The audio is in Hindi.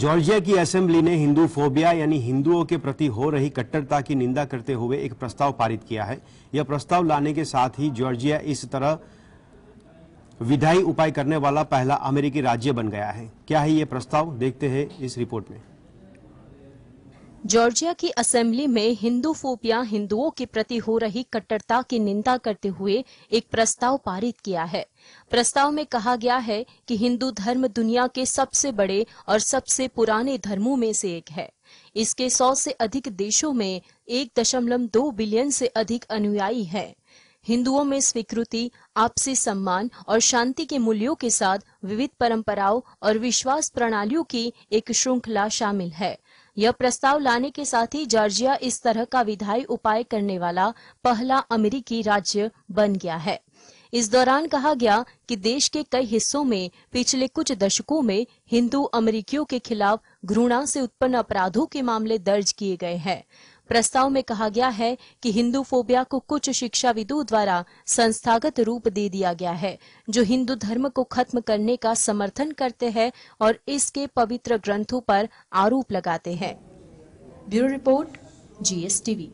जॉर्जिया की असेंबली ने हिंदू फोबिया यानी हिंदुओं के प्रति हो रही कट्टरता की निंदा करते हुए एक प्रस्ताव पारित किया है यह प्रस्ताव लाने के साथ ही जॉर्जिया इस तरह विधायी उपाय करने वाला पहला अमेरिकी राज्य बन गया है क्या है ये प्रस्ताव देखते हैं इस रिपोर्ट में जॉर्जिया की असेंबली में हिंदू फोपिया हिंदुओं के प्रति हो रही कट्टरता की निंदा करते हुए एक प्रस्ताव पारित किया है प्रस्ताव में कहा गया है कि हिंदू धर्म दुनिया के सबसे बड़े और सबसे पुराने धर्मों में से एक है इसके सौ से अधिक देशों में एक दशमलव दो बिलियन से अधिक अनुयायी हैं। हिंदुओं में स्वीकृति आपसी सम्मान और शांति के मूल्यों के साथ विविध परंपराओं और विश्वास प्रणालियों की एक श्रृंखला शामिल है यह प्रस्ताव लाने के साथ ही जॉर्जिया इस तरह का विधायी उपाय करने वाला पहला अमेरिकी राज्य बन गया है इस दौरान कहा गया कि देश के कई हिस्सों में पिछले कुछ दशकों में हिंदू अमेरिकियों के खिलाफ घृणा से उत्पन्न अपराधों के मामले दर्ज किए गए हैं प्रस्ताव में कहा गया है कि हिंदू फोबिया को कुछ शिक्षाविदों द्वारा संस्थागत रूप दे दिया गया है जो हिंदू धर्म को खत्म करने का समर्थन करते हैं और इसके पवित्र ग्रंथों पर आरोप लगाते हैं ब्यूरो रिपोर्ट जीएसटीवी